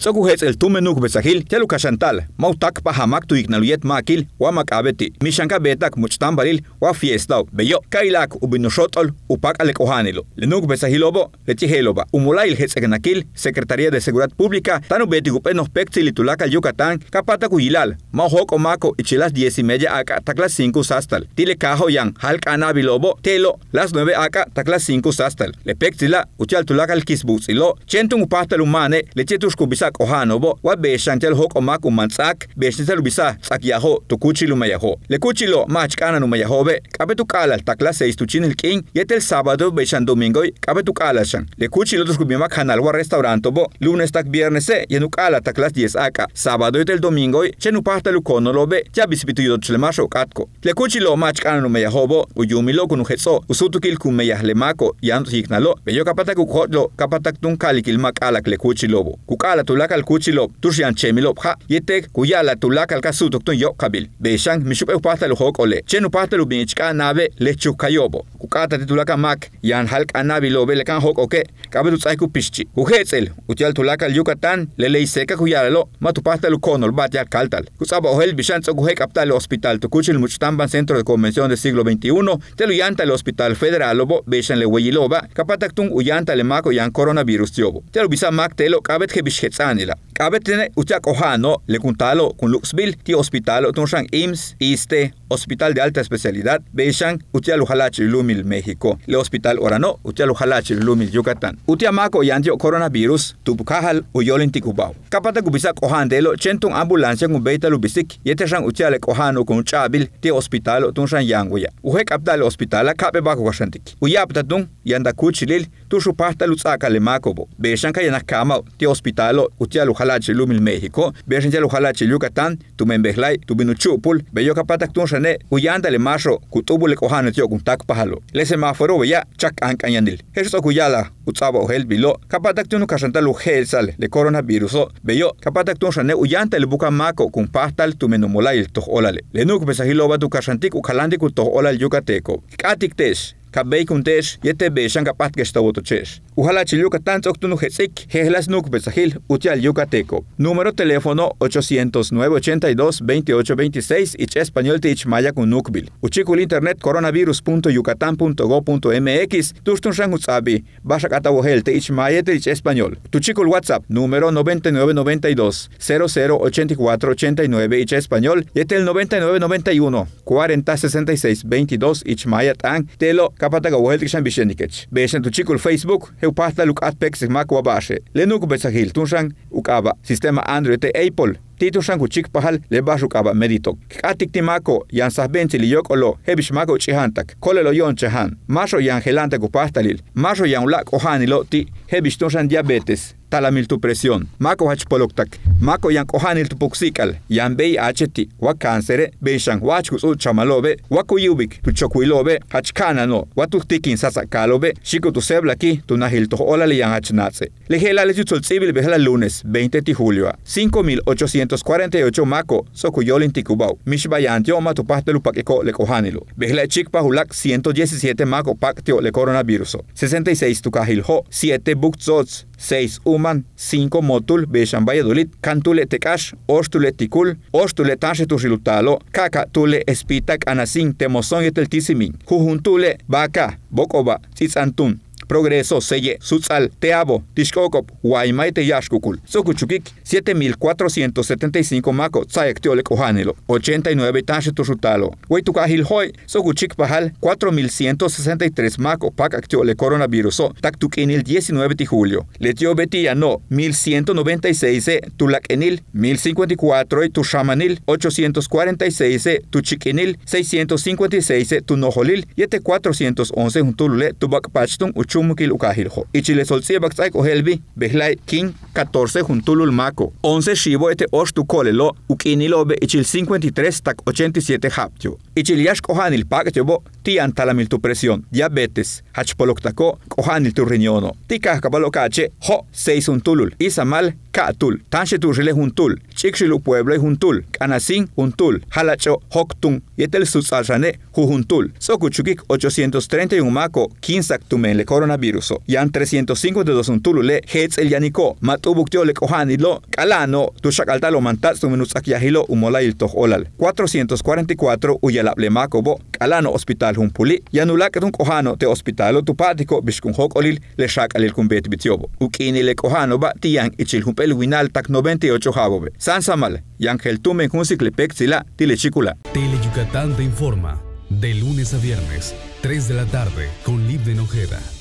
Tzokuhetz el tumenuk Besahil, teluka chantal, mautak pahamak tu ignaluyet makil, wamak abeti, mishanka betak muchtambaril, wa fiestao, beyo, kailak ubinoshotol, upak Alekohanilo, lenuk Besahilobo, letijeloba, umulail agnakil, Secretaría de Seguridad Pública, tanu gupeno pexil Tulakal yucatan yucatán, capata cuyilal, mahok omako, ichilas diez y media acá, taclas cinco sastal, tile kajo Yang, halk anabilobo, telo, las nueve acá, taclas cinco sastal, le pexila, uchal tulaka el kisbutzilo, chentum upastal humane, lechetushkubisa sak ohanobo wa be shantel hok O Maku Mansak, be shantel bisa sak yaho tu mayaho le kuchilo mach no mayaho be tu kala takla seis tu chin el king Yetel el sábado be domingo cabe tu kala shan le kuchilo tu kubima kanal wa restaurante bo lunes tak viernes se yenu kala taklas 10 aka sábado etel domingo chenu parte lu kono lo be ya bisipitu yodo chlemasho katko le kuchilo mach kana no mayaho bo uyumilo kunu hetso usutukil kumayahlemako yantu be yo kapata kapata tun le kukala tulak al kuchilop turshan chemilop ha yetek kuyala tulak al kasu tokton yo kabil beshan mishup upasta lo hok ole chenu pasta lo nave kayobo kukata tulaka mak yan halk anabi lo hok oke kabe tutsai ku pichchi uhetzel utial tulak lele seca kuyala lo matupasta lo konol bat yal kaltal kusaba ohel bishan tsokuhe aptal hospital tukuchil muchtamban centro de convención del siglo 21 teluyanta el hospital federal lobo beshan le weyiloba kapataktun uyanta le mako yan coronavirus yobo telo bisa mak telo kabet est là Abe tiene Ohano, le contalo con Luxville, ti hospital Tonshang Ims, este hospital de alta especialidad, Beishan, ucha lujalach lumil México, le hospital Orano, utialo lujalach lumil Yucatán. Utiamaco yantio coronavirus, Tubkahal uyolin tikubao. Capata kubisak ojandelo, chentung ambulancia con beita lubisik, este yetesan ucha Ohano cojano con chabil, ti hospital Tunshang Yanguya. Uje hospital, cape bajo yanda Uyaptatun, yanda tu Tushu pasta lutzaka le macobo. Beishan kayanakama, ti hospital ucha χαλάτσι λούμιλ με ηχικό, τέλο χαλάτσι λιού κατάν του με μπεχλάι του πινουτσούπουλ, με γιο καπάτα κτούσανε, ο Γιάντα λε μάσο, κουτούμπουλε κοχάνε τιό παχαλό. Λε σε μαφορό, τσακ αν κανιάντιλ. κουγιάλα, τσάβο Χέλ κασαντάλου κόρονα μάκο, κουμπάταλ του το του Κάτι κτέ Καμπέικουν Ojalá chiluca tan no hetzik, jejlas nuk besajil, utial yucateco. Número teléfono 800-982-2826 y español te maya con nukbil. Uchikul internet coronavirus.yucatan.go.mx, tustun shangutsabi, Basha te ichmaya maya ich español. Tuchikul WhatsApp, número 9992 008489 89 ich español, y este el 9991 4066 22 maya tan, telo kapatagawojel te ichan bishenikech. tuchikul Facebook, pasta luk atpex mak wabashe. Lenuk besahil tunshang ukaba sistema Android te Apple. Tito shanku pahal le bashu kaba meditok. Atik timako yan sahben tiliyok olo hebish mako chihantak. Kole lo yon chahan. Masho yan helanta kupastalil. Masho yan ulak ohanilo ti hebish tunshan diabetes talamil tu presión. Mako hachpoloktak. Mako yang kohanil tu puxical. Yan bei acheti. Wa cancere. Beishan huachkus u chamalobe. Wa kuyubik. Tu chokuilobe. Hachkanano. Wa tu tikin sasakalobe. Shiko tu seblaki. Tu nahil tu olale yang hachnatse. Lejela le civil bejela lunes 20 de julio. 5848 mako. Sokuyolin tikubau. Mishbayantioma tu pahtelu pakeko le kohanilo. Bejela hulak 117 mako paktio le coronavirus. 66 tu ho 7 bukzots. Seis, Uman, cinco, Motul, bexan, Valladolid, Cantule tekash, Ostule Ticul, Ostule tu kaka kaka, Tule Espitak Anasín, Temozón y Teltisimin, Jujuntule, baka, bokoba, tizantun. Progreso, Seye, Sutsal, Teabo, Tishkokop, y Yashkukul, Sokuchukik, 7475 Mako, Tzayak Teolek Ohanilo, 89 tushutalo. Huaytukajil Hoy, Sokuchik Pahal, 4163 Mako, Pakak Teolek Coronavirus, Taktukinil 19 de julio, Letio Betia No, 1196 E, enil 1054 Tushamanil, 846 E, e Tuchikinil, 656 E, Tunojolil, 411 este Juntulule, Tubakpachtun, Uchu, y ukajiljo. Ichile solcie baksaik ohelbi, behlai king 14 juntulul maco. 11 shibo ete oshtu kolelo, ukinilo be ichil 53 tak 87 chile Ichil yashk ohanil pak tebo, tian talamil tu presión, diabetes, hachpoloctaco, cojanil tu riñono, cabalocache, ho, seis un isamal, katul, tanche tu rile juntul, chixil pueblo y juntul, canasin juntul, jalacho, hoktun, yetel Alzane, jujuntul, socuchuquic 831 maco, 15 le coronavirus, yan 352 un dosuntulule hets el yanico, matubuktiole cojanilo, calano, tu chacaltalo talo tu minus aquiajilo, umola il olal, 444 uyalablemaco bo, alano hospital hun puli kohano te hospitalo tupático bishkun hok olil le shak alil kun ukini le kohano ba tiang ichil hun tak 98 jabobe san samal yangel tumen hun tile tilechicula tele yucatán te informa de lunes a viernes 3 de la tarde con Lib de